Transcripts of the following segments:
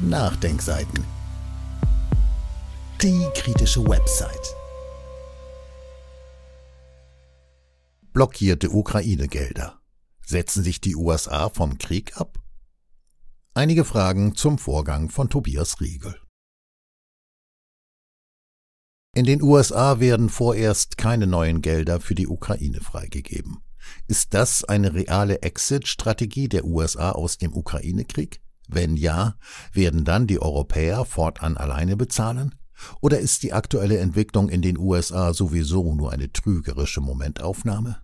Nachdenkseiten. Die kritische Website. Blockierte Ukraine-Gelder. Setzen sich die USA vom Krieg ab? Einige Fragen zum Vorgang von Tobias Riegel. In den USA werden vorerst keine neuen Gelder für die Ukraine freigegeben. Ist das eine reale Exit-Strategie der USA aus dem Ukraine-Krieg? Wenn ja, werden dann die Europäer fortan alleine bezahlen? Oder ist die aktuelle Entwicklung in den USA sowieso nur eine trügerische Momentaufnahme?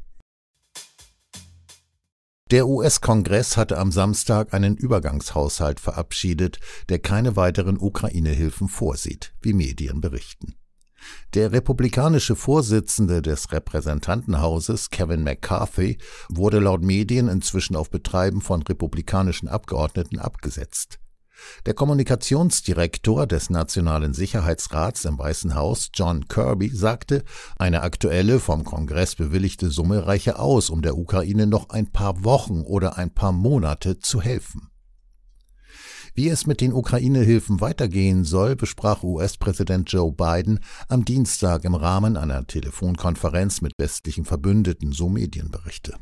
Der US-Kongress hatte am Samstag einen Übergangshaushalt verabschiedet, der keine weiteren Ukraine-Hilfen vorsieht, wie Medien berichten. Der republikanische Vorsitzende des Repräsentantenhauses, Kevin McCarthy, wurde laut Medien inzwischen auf Betreiben von republikanischen Abgeordneten abgesetzt. Der Kommunikationsdirektor des Nationalen Sicherheitsrats im Weißen Haus, John Kirby, sagte, eine aktuelle vom Kongress bewilligte Summe reiche aus, um der Ukraine noch ein paar Wochen oder ein paar Monate zu helfen. Wie es mit den Ukraine-Hilfen weitergehen soll, besprach US-Präsident Joe Biden am Dienstag im Rahmen einer Telefonkonferenz mit westlichen Verbündeten, so Medienberichte.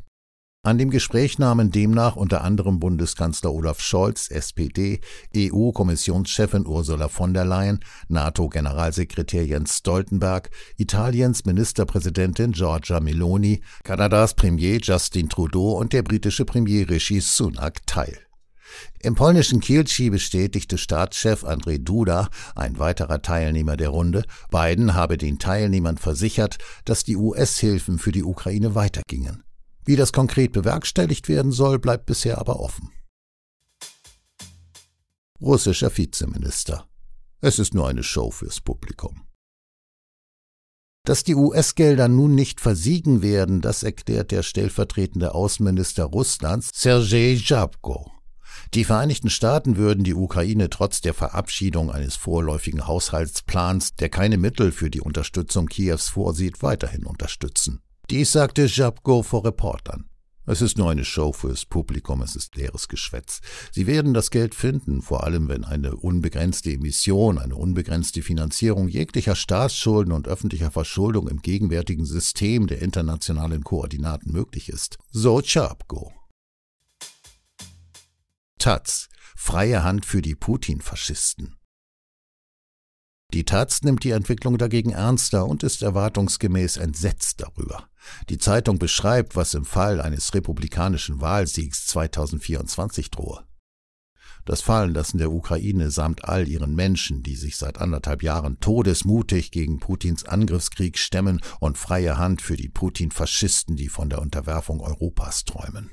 An dem Gespräch nahmen demnach unter anderem Bundeskanzler Olaf Scholz, SPD, EU-Kommissionschefin Ursula von der Leyen, NATO-Generalsekretär Jens Stoltenberg, Italiens Ministerpräsidentin Giorgia Meloni, Kanadas Premier Justin Trudeau und der britische Premier Rishi Sunak teil. Im polnischen Kielci bestätigte Staatschef Andrzej Duda, ein weiterer Teilnehmer der Runde, Biden habe den Teilnehmern versichert, dass die US-Hilfen für die Ukraine weitergingen. Wie das konkret bewerkstelligt werden soll, bleibt bisher aber offen. Russischer Vizeminister. Es ist nur eine Show fürs Publikum. Dass die US-Gelder nun nicht versiegen werden, das erklärt der stellvertretende Außenminister Russlands Sergei Jabko die Vereinigten Staaten würden die Ukraine trotz der Verabschiedung eines vorläufigen Haushaltsplans, der keine Mittel für die Unterstützung Kiews vorsieht, weiterhin unterstützen. Dies sagte Jabko vor Reportern. Es ist nur eine Show fürs Publikum, es ist leeres Geschwätz. Sie werden das Geld finden, vor allem wenn eine unbegrenzte Emission, eine unbegrenzte Finanzierung jeglicher Staatsschulden und öffentlicher Verschuldung im gegenwärtigen System der internationalen Koordinaten möglich ist. So Chapko. Taz. Freie Hand für die Putin-Faschisten. Die Taz nimmt die Entwicklung dagegen ernster und ist erwartungsgemäß entsetzt darüber. Die Zeitung beschreibt, was im Fall eines republikanischen Wahlsiegs 2024 drohe. Das Fallenlassen der Ukraine samt all ihren Menschen, die sich seit anderthalb Jahren todesmutig gegen Putins Angriffskrieg stemmen und freie Hand für die Putin-Faschisten, die von der Unterwerfung Europas träumen.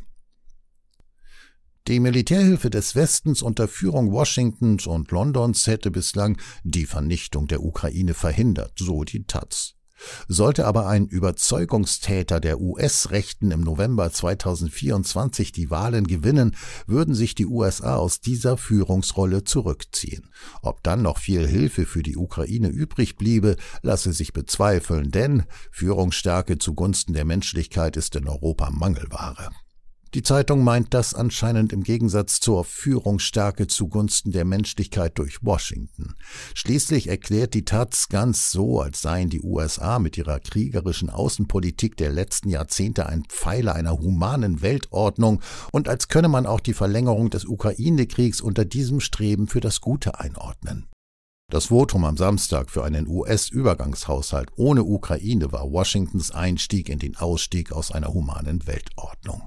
Die Militärhilfe des Westens unter Führung Washingtons und Londons hätte bislang die Vernichtung der Ukraine verhindert, so die Taz. Sollte aber ein Überzeugungstäter der US-Rechten im November 2024 die Wahlen gewinnen, würden sich die USA aus dieser Führungsrolle zurückziehen. Ob dann noch viel Hilfe für die Ukraine übrig bliebe, lasse sich bezweifeln, denn Führungsstärke zugunsten der Menschlichkeit ist in Europa Mangelware. Die Zeitung meint das anscheinend im Gegensatz zur Führungsstärke zugunsten der Menschlichkeit durch Washington. Schließlich erklärt die Taz ganz so, als seien die USA mit ihrer kriegerischen Außenpolitik der letzten Jahrzehnte ein Pfeiler einer humanen Weltordnung und als könne man auch die Verlängerung des Ukraine-Kriegs unter diesem Streben für das Gute einordnen. Das Votum am Samstag für einen US-Übergangshaushalt ohne Ukraine war Washingtons Einstieg in den Ausstieg aus einer humanen Weltordnung.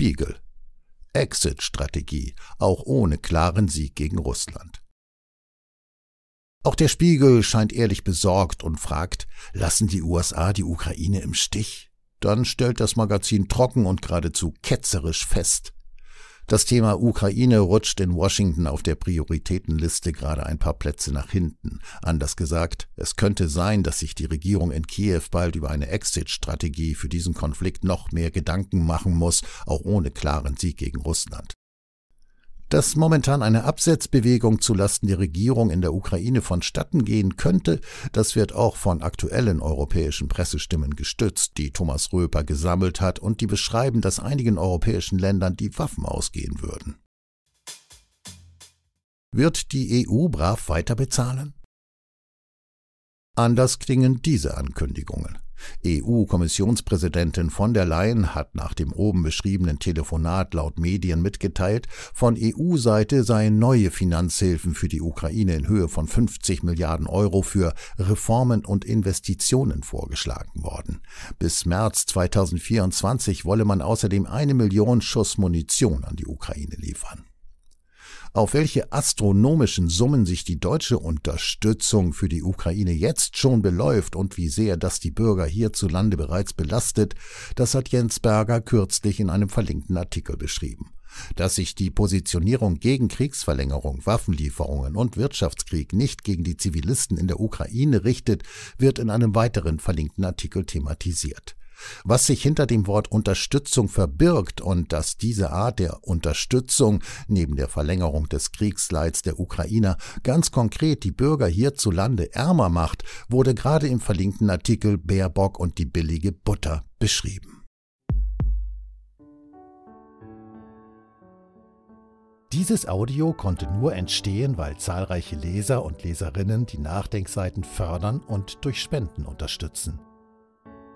Spiegel. Exit-Strategie, auch ohne klaren Sieg gegen Russland. Auch der Spiegel scheint ehrlich besorgt und fragt, lassen die USA die Ukraine im Stich? Dann stellt das Magazin trocken und geradezu ketzerisch fest, das Thema Ukraine rutscht in Washington auf der Prioritätenliste gerade ein paar Plätze nach hinten. Anders gesagt, es könnte sein, dass sich die Regierung in Kiew bald über eine Exit-Strategie für diesen Konflikt noch mehr Gedanken machen muss, auch ohne klaren Sieg gegen Russland dass momentan eine Absetzbewegung zulasten der Regierung in der Ukraine vonstatten gehen könnte, das wird auch von aktuellen europäischen Pressestimmen gestützt, die Thomas Röper gesammelt hat und die beschreiben, dass einigen europäischen Ländern die Waffen ausgehen würden. Wird die EU brav weiter bezahlen? Anders klingen diese Ankündigungen. EU-Kommissionspräsidentin von der Leyen hat nach dem oben beschriebenen Telefonat laut Medien mitgeteilt, von EU-Seite seien neue Finanzhilfen für die Ukraine in Höhe von 50 Milliarden Euro für Reformen und Investitionen vorgeschlagen worden. Bis März 2024 wolle man außerdem eine Million Schuss Munition an die Ukraine liefern auf welche astronomischen Summen sich die deutsche Unterstützung für die Ukraine jetzt schon beläuft und wie sehr das die Bürger hierzulande bereits belastet, das hat Jens Berger kürzlich in einem verlinkten Artikel beschrieben. Dass sich die Positionierung gegen Kriegsverlängerung, Waffenlieferungen und Wirtschaftskrieg nicht gegen die Zivilisten in der Ukraine richtet, wird in einem weiteren verlinkten Artikel thematisiert. Was sich hinter dem Wort Unterstützung verbirgt und dass diese Art der Unterstützung neben der Verlängerung des Kriegsleids der Ukrainer ganz konkret die Bürger hierzulande ärmer macht, wurde gerade im verlinkten Artikel Baerbock und die billige Butter beschrieben. Dieses Audio konnte nur entstehen, weil zahlreiche Leser und Leserinnen die Nachdenkseiten fördern und durch Spenden unterstützen.